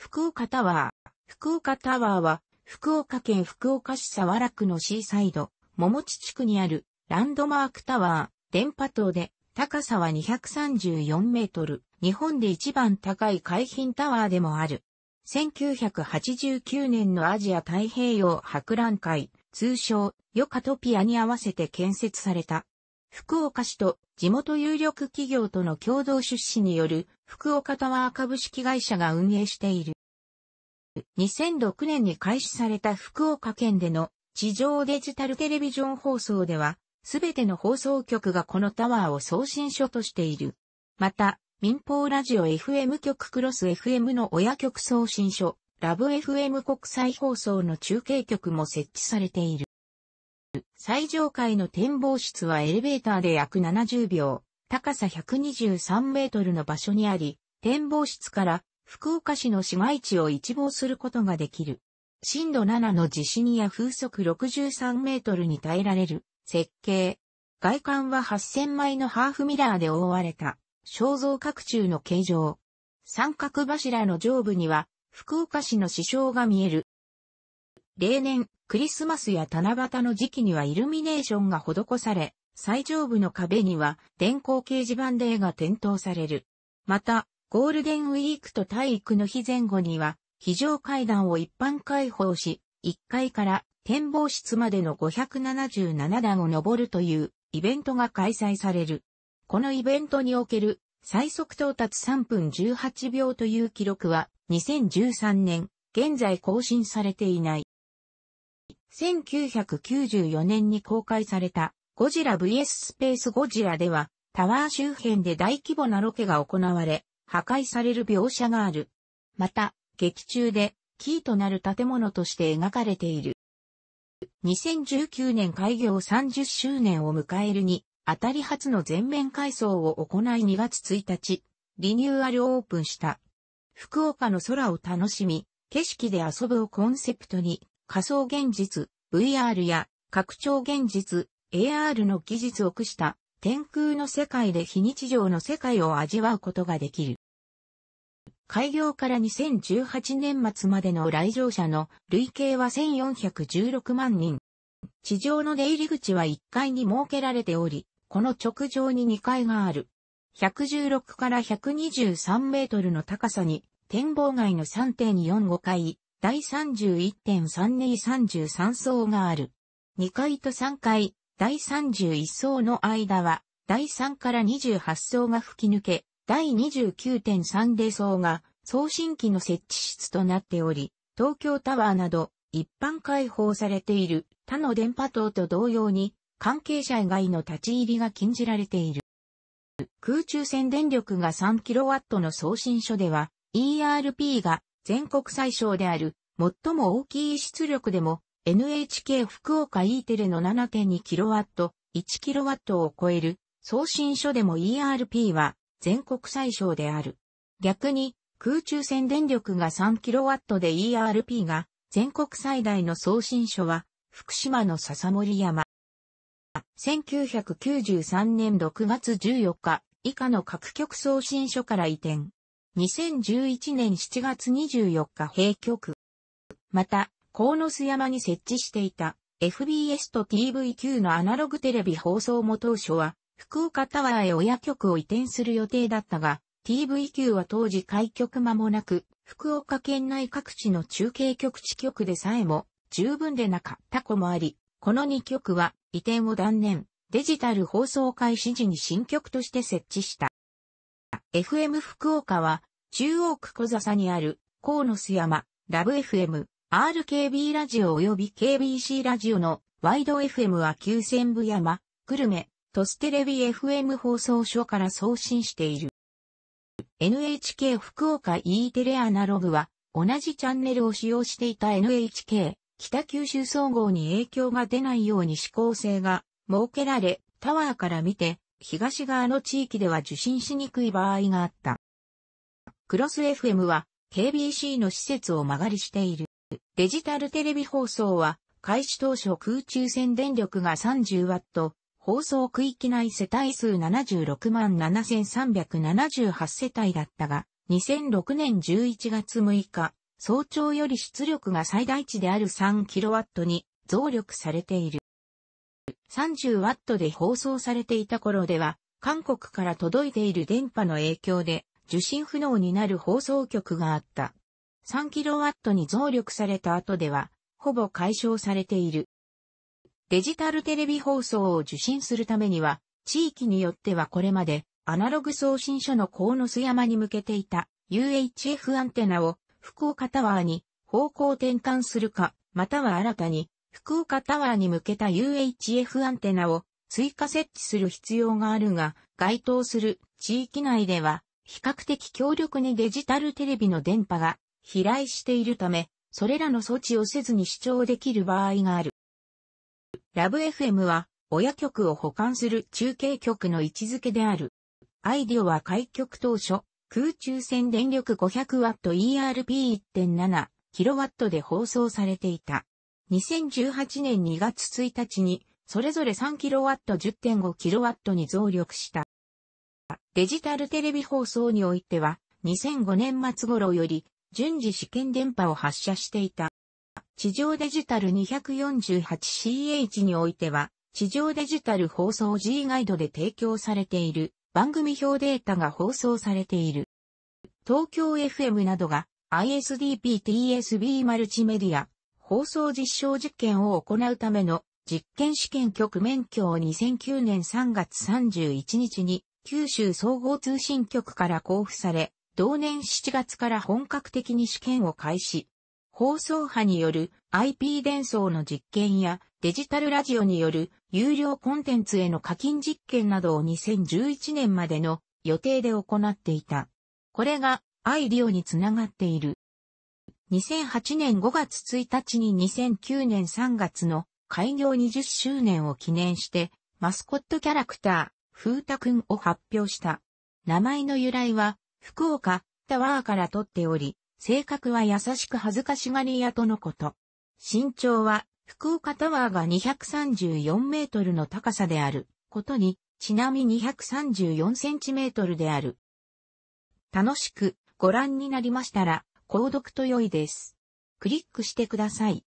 福岡タワー。福岡タワーは、福岡県福岡市沢原区のシーサイド、桃地地区にあるランドマークタワー、電波塔で、高さは234メートル、日本で一番高い海浜タワーでもある。1989年のアジア太平洋博覧会、通称、ヨカトピアに合わせて建設された福岡市と地元有力企業との共同出資による福岡タワー株式会社が運営している。2006年に開始された福岡県での地上デジタルテレビジョン放送では、すべての放送局がこのタワーを送信所としている。また、民放ラジオ FM 局クロス FM の親局送信所、ラブ FM 国際放送の中継局も設置されている。最上階の展望室はエレベーターで約70秒、高さ123メートルの場所にあり、展望室から福岡市の市街地を一望することができる。震度7の地震や風速63メートルに耐えられる設計。外観は8000枚のハーフミラーで覆われた肖像角柱の形状。三角柱の上部には福岡市の市章が見える。例年、クリスマスや七夕の時期にはイルミネーションが施され、最上部の壁には電光掲示板で絵が点灯される。また、ゴールデンウィークと体育の日前後には、非常階段を一般開放し、1階から展望室までの577段を登るというイベントが開催される。このイベントにおける最速到達3分18秒という記録は2013年、現在更新されていない。1994年に公開されたゴジラ VS スペースゴジラではタワー周辺で大規模なロケが行われ破壊される描写がある。また劇中でキーとなる建物として描かれている。2019年開業30周年を迎えるに、当たり初の全面改装を行い2月1日、リニューアルオープンした。福岡の空を楽しみ、景色で遊ぶをコンセプトに、仮想現実、VR や拡張現実、AR の技術を駆使した天空の世界で非日常の世界を味わうことができる。開業から2018年末までの来場者の累計は1416万人。地上の出入り口は1階に設けられており、この直上に2階がある。116から123メートルの高さに展望外の3.45階、第31.3233層がある。2階と3階、第31層の間は、第3から28層が吹き抜け、第29.3で層が送信機の設置室となっており、東京タワーなど一般開放されている他の電波塔と同様に関係者以外の立ち入りが禁じられている。空中線電力が 3kW の送信所では ERP が全国最小である、最も大きい出力でも、NHK 福岡 E テレの 7.2kW、1kW を超える送信書でも ERP は全国最小である。逆に空中線電力が 3kW で ERP が全国最大の送信書は福島の笹森山。1993年6月14日以下の各局送信書から移転。2011年7月24日閉局。また、野巣山に設置していた FBS と TVQ のアナログテレビ放送も当初は福岡タワーへ親局を移転する予定だったが、TVQ は当時開局間もなく、福岡県内各地の中継局地局でさえも十分でなかった子もあり、この2局は移転を断念、デジタル放送開始時に新局として設置した。FM 福岡は、中央区小笹にある、河野須山、ラブ FM、RKB ラジオ及び KBC ラジオの、ワイド FM は九千部山、久留米、トステレビ FM 放送所から送信している。NHK 福岡 E テレアナログは、同じチャンネルを使用していた NHK、北九州総合に影響が出ないように指向性が設けられ、タワーから見て、東側の地域では受信しにくい場合があった。クロス FM は KBC の施設を曲がりしている。デジタルテレビ放送は開始当初空中線電力が 30W、放送区域内世帯数76万7378世帯だったが、2006年11月6日、早朝より出力が最大値である 3kW に増力されている。30W で放送されていた頃では、韓国から届いている電波の影響で受信不能になる放送局があった。3kW に増力された後では、ほぼ解消されている。デジタルテレビ放送を受信するためには、地域によってはこれまでアナログ送信所の鴻巣山に向けていた UHF アンテナを福岡タワーに方向転換するか、または新たに福岡タワーに向けた UHF アンテナを追加設置する必要があるが、該当する地域内では比較的強力にデジタルテレビの電波が飛来しているため、それらの措置をせずに視聴できる場合がある。ラブ f m は親局を保管する中継局の位置づけである。アイディオは開局当初、空中戦電力 500W ERP1.7kW で放送されていた。2018年2月1日に、それぞれ 3kW10.5kW に増力した。デジタルテレビ放送においては、2005年末頃より、順次試験電波を発射していた。地上デジタル 248CH においては、地上デジタル放送 G ガイドで提供されている番組表データが放送されている。東京 FM などが ISDP-TSB マルチメディア放送実証実験を行うための実験試験局免許を2009年3月31日に九州総合通信局から交付され、同年7月から本格的に試験を開始。放送波による IP 伝送の実験やデジタルラジオによる有料コンテンツへの課金実験などを2011年までの予定で行っていた。これがアイディオにつながっている。2008年5月1日に2009年3月の開業20周年を記念して、マスコットキャラクター、風太くんを発表した。名前の由来は、福岡、タワーから取っており、性格は優しく恥ずかしがり屋とのこと。身長は、福岡タワーが234メートルの高さであることに、ちなみ234センチメートルである。楽しくご覧になりましたら、購読と良いです。クリックしてください。